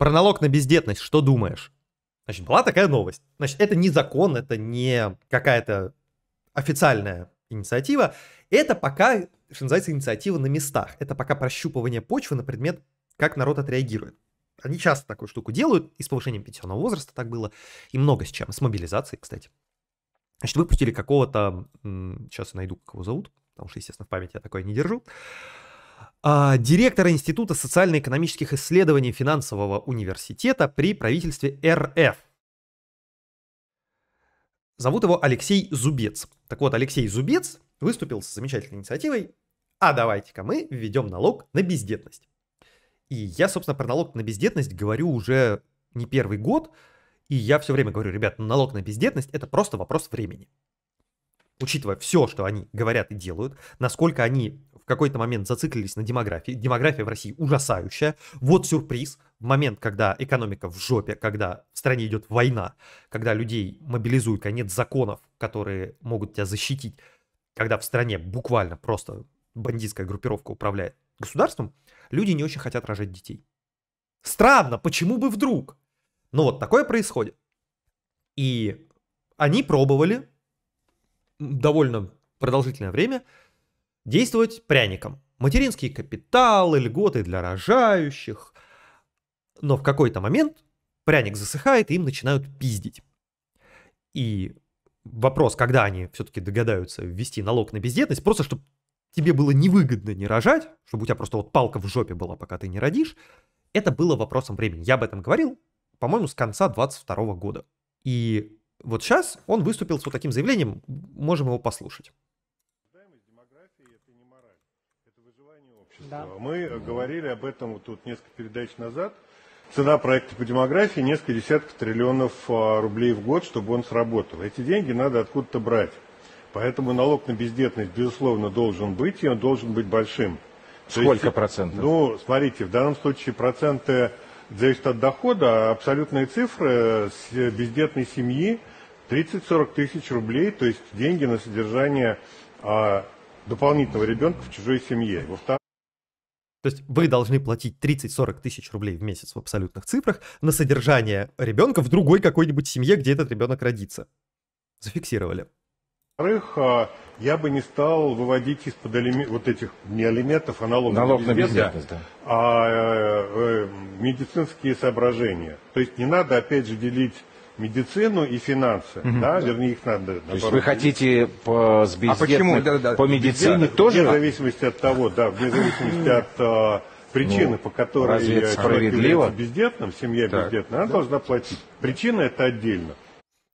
Про налог на бездетность что думаешь? Значит, была такая новость. Значит, это не закон, это не какая-то официальная инициатива. Это пока, что называется, инициатива на местах. Это пока прощупывание почвы на предмет, как народ отреагирует. Они часто такую штуку делают, и с повышением пенсионного возраста так было, и много с чем, с мобилизацией, кстати. Значит, выпустили какого-то, сейчас я найду, как его зовут, потому что, естественно, в памяти я такое не держу, а, директора Института социально-экономических исследований финансового университета при правительстве РФ. Зовут его Алексей Зубец. Так вот, Алексей Зубец выступил с замечательной инициативой «А давайте-ка мы введем налог на бездетность». И я, собственно, про налог на бездетность говорю уже не первый год, и я все время говорю, ребят, налог на бездетность – это просто вопрос времени учитывая все, что они говорят и делают, насколько они какой-то момент зациклились на демографии. Демография в России ужасающая. Вот сюрприз. В момент, когда экономика в жопе, когда в стране идет война, когда людей мобилизуют, когда нет законов, которые могут тебя защитить, когда в стране буквально просто бандитская группировка управляет государством, люди не очень хотят рожать детей. Странно, почему бы вдруг? Но ну вот такое происходит. И они пробовали довольно продолжительное время действовать пряником. Материнские капиталы, льготы для рожающих. Но в какой-то момент пряник засыхает, и им начинают пиздить. И вопрос, когда они все-таки догадаются ввести налог на бездетность, просто чтобы тебе было невыгодно не рожать, чтобы у тебя просто вот палка в жопе была, пока ты не родишь, это было вопросом времени. Я об этом говорил, по-моему, с конца 22 года. И вот сейчас он выступил с вот таким заявлением, можем его послушать. Да. А мы э, говорили об этом вот тут несколько передач назад. Цена проекта по демографии несколько десятков триллионов а, рублей в год, чтобы он сработал. Эти деньги надо откуда-то брать. Поэтому налог на бездетность, безусловно, должен быть, и он должен быть большим. Сколько есть, процентов? Ну, смотрите, в данном случае проценты зависят от дохода, а абсолютные цифры с бездетной семьи 30-40 тысяч рублей, то есть деньги на содержание а, дополнительного ребенка в чужой семье. Во то есть вы должны платить 30-40 тысяч рублей в месяц в абсолютных цифрах на содержание ребенка в другой какой-нибудь семье, где этот ребенок родится. Зафиксировали. Во-вторых, а, я бы не стал выводить из-под алими... вот этих не алиментов, а налог, налог на бизнес, бизнес да. а э, э, медицинские соображения. То есть не надо, опять же, делить медицину и финансы, угу. да, вернее их надо. То есть вы хотите по сбездетных, а почему? Да, да. по медицине да, тоже? Вне зависимости от того, да, вне зависимости от э, причины, ну, по которой человек является бездетным, семья так. бездетная, она да. должна платить. Причина это отдельно.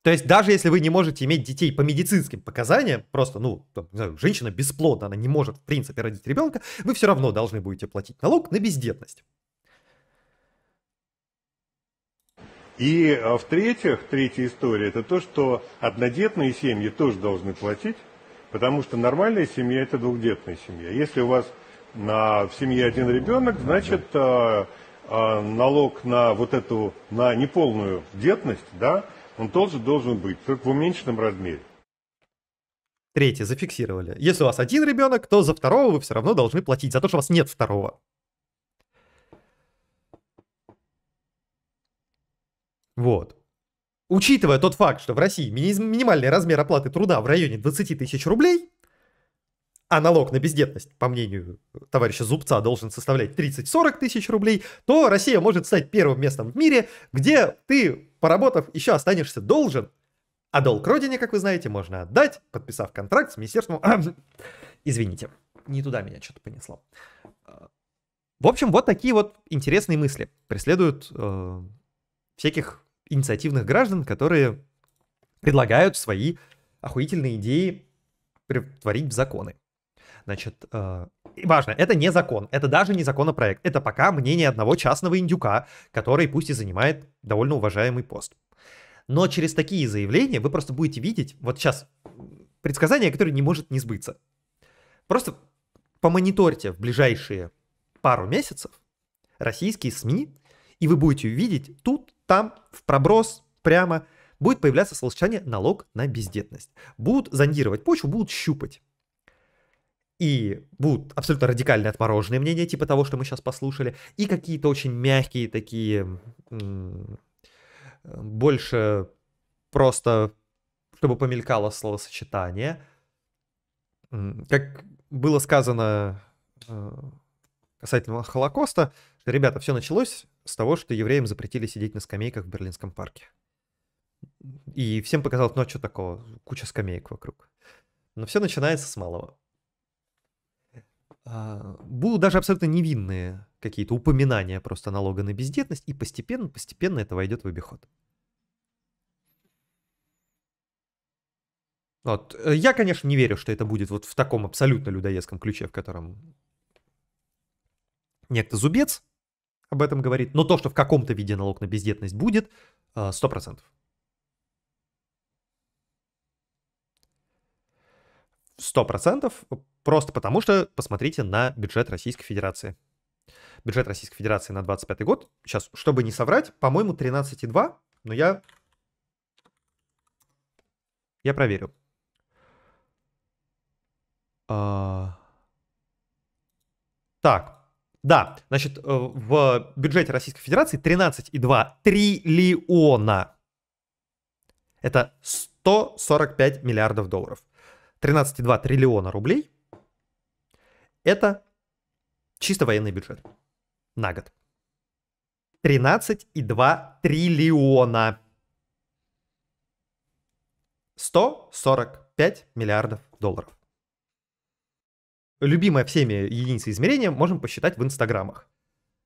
То есть даже если вы не можете иметь детей по медицинским показаниям, просто, ну, там, не знаю, женщина бесплодна, она не может, в принципе, родить ребенка, вы все равно должны будете платить налог на бездетность. И а, в-третьих, третья история, это то, что однодетные семьи тоже должны платить, потому что нормальная семья – это двухдетная семья. Если у вас на, в семье один ребенок, значит, а, а, налог на вот эту, на неполную детность, да, он тоже должен быть, только в уменьшенном размере. Третье, зафиксировали. Если у вас один ребенок, то за второго вы все равно должны платить, за то, что у вас нет второго. Вот. Учитывая тот факт, что в России минимальный размер оплаты труда в районе 20 тысяч рублей, а налог на бездетность, по мнению товарища Зубца, должен составлять 30-40 тысяч рублей, то Россия может стать первым местом в мире, где ты, поработав, еще останешься должен. А долг родине, как вы знаете, можно отдать, подписав контракт с министерством... Извините, не туда меня что-то понесло. В общем, вот такие вот интересные мысли преследуют э, всяких инициативных граждан, которые предлагают свои охуительные идеи превратить в законы. Значит, э, важно, это не закон, это даже не законопроект, это пока мнение одного частного индюка, который пусть и занимает довольно уважаемый пост. Но через такие заявления вы просто будете видеть, вот сейчас, предсказание, которое не может не сбыться. Просто помониторьте в ближайшие пару месяцев российские СМИ, и вы будете видеть тут там в проброс прямо будет появляться словосочетание «налог на бездетность». Будут зондировать почву, будут щупать. И будут абсолютно радикальные отмороженные мнения, типа того, что мы сейчас послушали, и какие-то очень мягкие такие, больше просто, чтобы помелькало словосочетание. Как было сказано э, касательно Холокоста, ребята, все началось с того, что евреям запретили сидеть на скамейках в Берлинском парке. И всем показалось, ну а что такого, куча скамеек вокруг. Но все начинается с малого. А, будут даже абсолютно невинные какие-то упоминания просто налога на бездетность, и постепенно-постепенно это войдет в обиход. Вот. Я, конечно, не верю, что это будет вот в таком абсолютно людоедском ключе, в котором некто Зубец об этом говорит, но то, что в каком-то виде налог на бездетность будет, 100%. А, сто процентов, просто потому что посмотрите на бюджет Российской Федерации. Бюджет Российской Федерации на 25 год, сейчас, чтобы не соврать, по-моему, 13,2, но я... Я проверю. А, так, да, значит, э, в бюджете Российской Федерации 13,2 триллиона. Это 145 миллиардов долларов. 13,2 триллиона рублей – это чисто военный бюджет на год. 13,2 триллиона. 145 миллиардов долларов любимая всеми единица измерения можем посчитать в инстаграмах.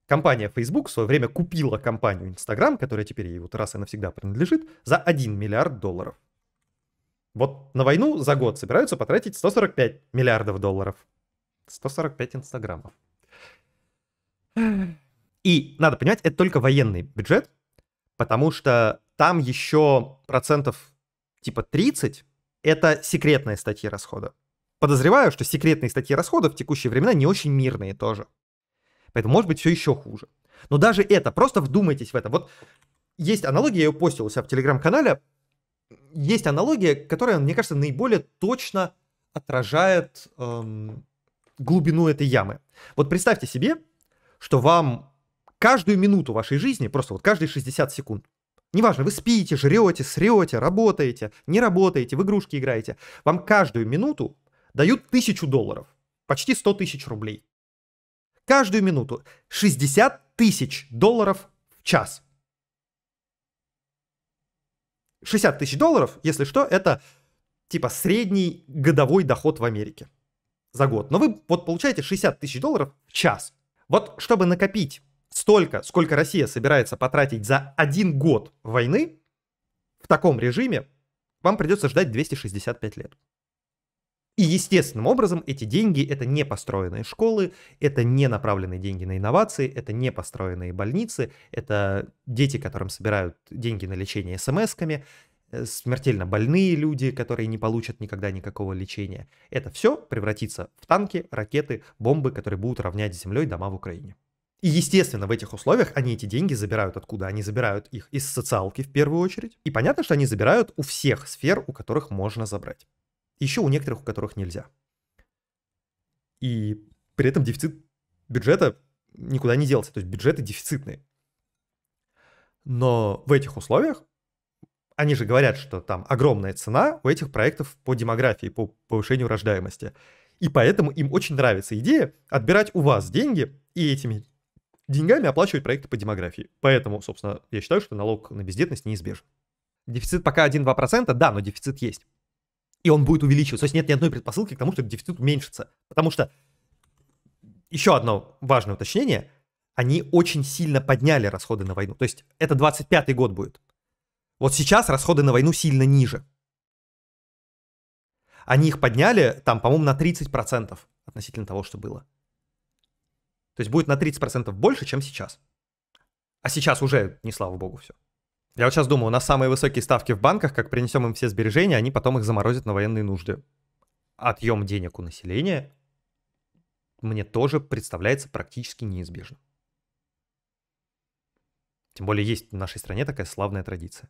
Компания Facebook в свое время купила компанию Instagram, которая теперь ей вот раз и навсегда принадлежит, за 1 миллиард долларов. Вот на войну за год собираются потратить 145 миллиардов долларов. 145 инстаграмов. И надо понимать, это только военный бюджет, потому что там еще процентов типа 30 это секретные статьи расхода. Подозреваю, что секретные статьи расходов в текущие времена не очень мирные тоже. Поэтому может быть все еще хуже. Но даже это, просто вдумайтесь в это. Вот есть аналогия, я ее постил у себя в телеграм-канале. Есть аналогия, которая, мне кажется, наиболее точно отражает эм, глубину этой ямы. Вот представьте себе, что вам каждую минуту вашей жизни, просто вот каждые 60 секунд, неважно, вы спите, жрете, срете, работаете, не работаете, в игрушки играете, вам каждую минуту дают тысячу долларов, почти 100 тысяч рублей. Каждую минуту 60 тысяч долларов в час. 60 тысяч долларов, если что, это типа средний годовой доход в Америке за год. Но вы вот получаете 60 тысяч долларов в час. Вот чтобы накопить столько, сколько Россия собирается потратить за один год войны, в таком режиме вам придется ждать 265 лет. И естественным образом эти деньги это не построенные школы, это не направленные деньги на инновации, это не построенные больницы, это дети, которым собирают деньги на лечение смс-ками, э, смертельно больные люди, которые не получат никогда никакого лечения. Это все превратится в танки, ракеты, бомбы, которые будут равнять землей дома в Украине. И, естественно, в этих условиях они эти деньги забирают откуда? Они забирают их из социалки в первую очередь. И понятно, что они забирают у всех сфер, у которых можно забрать. Еще у некоторых, у которых нельзя. И при этом дефицит бюджета никуда не делся. То есть бюджеты дефицитные. Но в этих условиях они же говорят, что там огромная цена у этих проектов по демографии, по повышению рождаемости. И поэтому им очень нравится идея отбирать у вас деньги и этими деньгами оплачивать проекты по демографии. Поэтому, собственно, я считаю, что налог на бездетность неизбежен. Дефицит пока 1-2%, да, но дефицит есть и он будет увеличиваться. То есть нет ни одной предпосылки к тому, что дефицит уменьшится. Потому что, еще одно важное уточнение, они очень сильно подняли расходы на войну. То есть это 25-й год будет. Вот сейчас расходы на войну сильно ниже. Они их подняли, там, по-моему, на 30% относительно того, что было. То есть будет на 30% больше, чем сейчас. А сейчас уже, не слава богу, все. Я вот сейчас думаю, у нас самые высокие ставки в банках, как принесем им все сбережения, они потом их заморозят на военные нужды. Отъем денег у населения мне тоже представляется практически неизбежным. Тем более есть в нашей стране такая славная традиция.